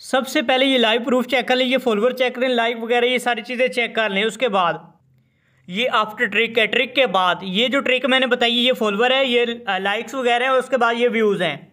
सबसे पहले ये लाइव प्रूफ चेक कर लें ये फॉलोअर चेक करें लाइक वगैरह ये सारी चीज़ें चेक कर लें उसके बाद ये आफ्टर ट्रिक है ट्रिक के बाद ये जो ट्रिक मैंने बताई ये फॉलोअर है ये लाइक्स वगैरह हैं और उसके बाद ये व्यूज़ हैं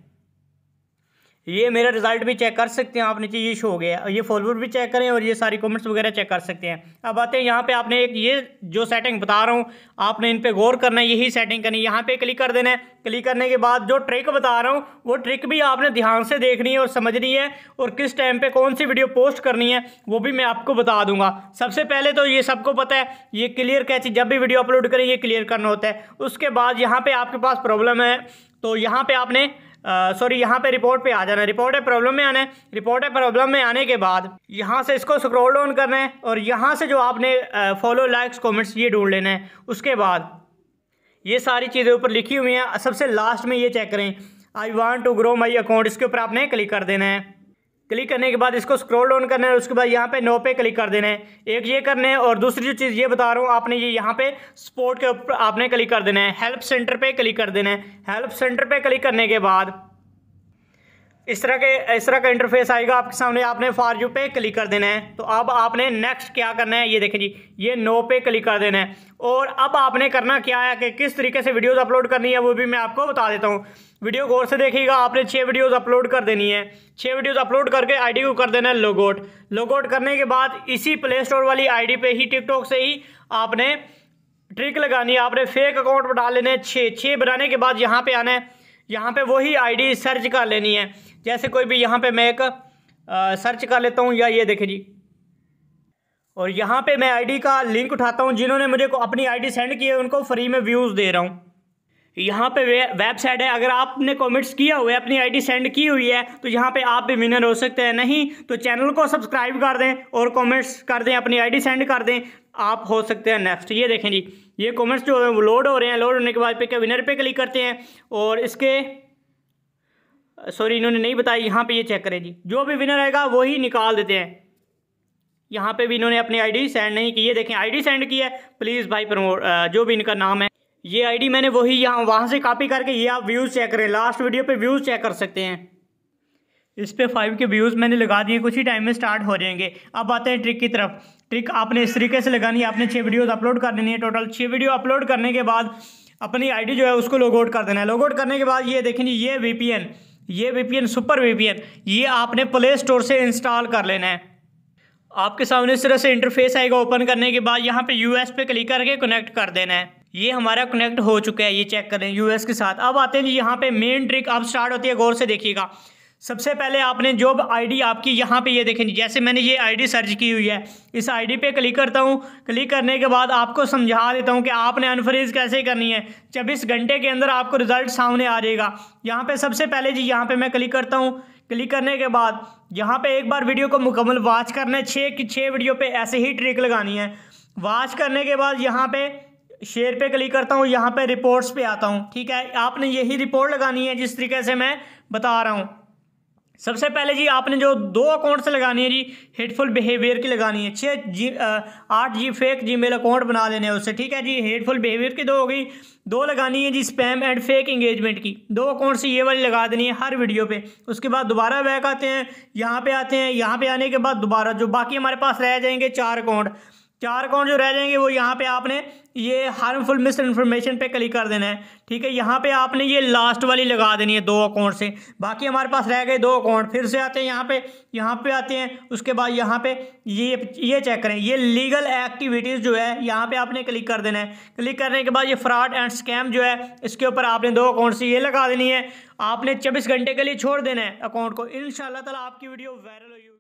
ये मेरा रिजल्ट भी चेक कर सकते हैं आप नीचे ये शो हो गया ये फॉलोअर भी चेक करें और ये सारी कमेंट्स वगैरह चेक कर सकते हैं अब आते हैं यहाँ पे आपने एक ये जो सेटिंग बता रहा हूँ आपने इन पे गौर करना है यही सेटिंग करनी है यहाँ पे क्लिक कर देना है क्लिक करने के बाद जो ट्रिक बता रहा हूँ वो ट्रिक भी आपने ध्यान से देखनी है और समझनी है और किस टाइम पर कौन सी वीडियो पोस्ट करनी है वो भी मैं आपको बता दूंगा सबसे पहले तो ये सबको पता है ये क्लियर कैची जब भी वीडियो अपलोड करें ये क्लियर करना होता है उसके बाद यहाँ पर आपके पास प्रॉब्लम है तो यहाँ पर आपने सॉरी यहाँ पे रिपोर्ट पे आ जाना है रिपोर्ट है प्रॉब्लम में आना है रिपोर्ट है प्रॉब्लम में आने के बाद यहाँ से इसको स्क्रॉल डाउन करना है और यहाँ से जो आपने फॉलो लाइक्स कॉमेंट्स ये ढूंढ लेना है उसके बाद ये सारी चीज़ें ऊपर लिखी हुई हैं सबसे लास्ट में ये चेक करें I want to grow my account इसके ऊपर आपने क्लिक कर देना है क्लिक करने के बाद इसको स्क्रॉल डाउन करना है उसके बाद यहाँ पे नो पे क्लिक कर देना है एक ये करना है और दूसरी जो चीज़ ये बता रहा हूँ आपने ये यहाँ पे सपोर्ट के ऊपर आपने क्लिक कर देना है हेल्प सेंटर पे क्लिक कर देना है हेल्प सेंटर पे क्लिक करने के बाद इस तरह के इस तरह का इंटरफेस आएगा आपके सामने आपने फॉर यू पे क्लिक कर देना है तो अब आपने नेक्स्ट क्या करना है ये देखें जी ये नो पे क्लिक कर देना है और अब आपने करना क्या है कि किस तरीके से वीडियोस अपलोड करनी है वो भी मैं आपको बता देता हूँ वीडियो गौर से देखिएगा आपने छः वीडियोस अपलोड कर देनी है छः वीडियोस अपलोड करके आईडी को कर देना है लोगोट लोगोट करने के बाद इसी प्ले स्टोर वाली आईडी पे ही टिकटॉक से ही आपने ट्रिक लगानी है आपने फेक अकाउंट बना लेने छः छः बनाने के बाद यहाँ पर आना है यहाँ पे वही आईडी सर्च कर लेनी है जैसे कोई भी यहाँ पे मैं एक सर्च कर लेता हूँ या ये देखें जी और यहाँ पे मैं आईडी का लिंक उठाता हूँ जिन्होंने मुझे को अपनी आईडी सेंड की है उनको फ्री में व्यूज़ दे रहा हूँ यहाँ पे वे, वेबसाइट है अगर आपने कमेंट्स किया हुआ है अपनी आईडी सेंड की हुई है तो यहाँ पे आप भी विनर हो सकते हैं नहीं तो चैनल को सब्सक्राइब कर दें और कमेंट्स कर दें अपनी आईडी सेंड कर दें आप हो सकते हैं नेक्स्ट ये देखें जी ये कॉमेंट्स जो है वो लोड हो रहे हैं लोड होने के बाद के विनर पे क्लिक करते हैं और इसके सॉरी इन्होंने नहीं बताया यहाँ पे ये चेक करें जी जो भी विनर आएगा वही निकाल देते हैं यहाँ पे भी इन्होंने अपनी आईडी सेंड नहीं की है देखें आईडी सेंड की है प्लीज़ भाई प्रमोट जो भी इनका नाम है ये आईडी मैंने वही यहाँ वहाँ से कॉपी करके ये आप व्यूज़ चेक करें लास्ट वीडियो पे व्यूज़ चेक कर सकते हैं इस पर फाइव के व्यूज़ मैंने लगा दिए कुछ ही टाइम में स्टार्ट हो जाएंगे अब आते हैं ट्रिक की तरफ ट्रिक आपने इस तरीके से लगानी है आपने छः वीडियोज़ अपलोड कर देनी है टोटल छः वीडियो अपलोड करने के बाद अपनी आईडी जो है उसको लॉग आउट कर देना है लॉग आउट करने के बाद ये देखें ये वी ये वी सुपर वी ये आपने प्ले स्टोर से इंस्टॉल कर लेना है आपके सामने इस तरह से इंटरफेस आएगा ओपन करने के बाद यहाँ पे यूएस पे क्लिक करके कनेक्ट कर देना है ये हमारा कनेक्ट हो चुका है ये चेक करें यूएस के साथ अब आते हैं जी यहाँ पे मेन ट्रिक अब स्टार्ट होती है गौर से देखिएगा सबसे पहले आपने आई आईडी आपकी यहाँ पे ये देखेंगे जैसे मैंने ये आईडी सर्च की हुई है इस आईडी पे क्लिक करता हूँ क्लिक करने के बाद आपको समझा देता हूँ कि आपने अनफ्रीज कैसे करनी है चौबीस घंटे के अंदर आपको रिजल्ट सामने आ जाएगा यहाँ पे सबसे पहले जी यहाँ पे मैं क्लिक करता हूँ क्लिक करने के बाद यहाँ पर एक बार वीडियो को मुकम्मल वॉच करना है छः की छः वीडियो पर ऐसे ही ट्रिक लगानी है वॉच करने के बाद यहाँ पर शेयर पे क्लिक करता हूँ यहाँ पे रिपोर्ट्स पे आता हूँ ठीक है आपने यही रिपोर्ट लगानी है जिस तरीके से मैं बता रहा हूँ सबसे पहले जी आपने जो दो अकाउंट से लगानी है जी हेटफुल बिहेवियर की लगानी है छः जी आठ जी फेक जी मेल अकाउंट बना लेने हैं उससे ठीक है जी हेटफुल बिहेवियर की दो हो गई दो लगानी है जी स्पैम एंड फेक इंगेजमेंट की दो अकाउंट से ये वाली लगा देनी है हर वीडियो पे उसके बाद दोबारा बैक आते हैं यहाँ पर आते हैं यहाँ पे आने के बाद दोबारा जो बाकी हमारे पास रह जाएंगे चार अकाउंट चार कौन जो रह जाएंगे वो यहाँ पे आपने ये हार्मफुल मिस इन्फॉर्मेशन पे क्लिक कर देना है ठीक है यहाँ पे आपने ये लास्ट वाली लगा देनी है दो अकाउंट से बाकी हमारे पास रह गए दो अकाउंट फिर से आते हैं यहाँ पे यहाँ पे आते हैं उसके बाद यहाँ पे ये ये चेक करें ये लीगल एक्टिविटीज़ जो है यहाँ पे आपने क्लिक कर देना है क्लिक करने के बाद ये फ्रॉड एंड स्कैम जो है इसके ऊपर आपने दो अकाउंट से ये लगा देनी है आपने चौबीस घंटे के लिए छोड़ देना है अकाउंट को इन शाला आपकी वीडियो वायरल होगी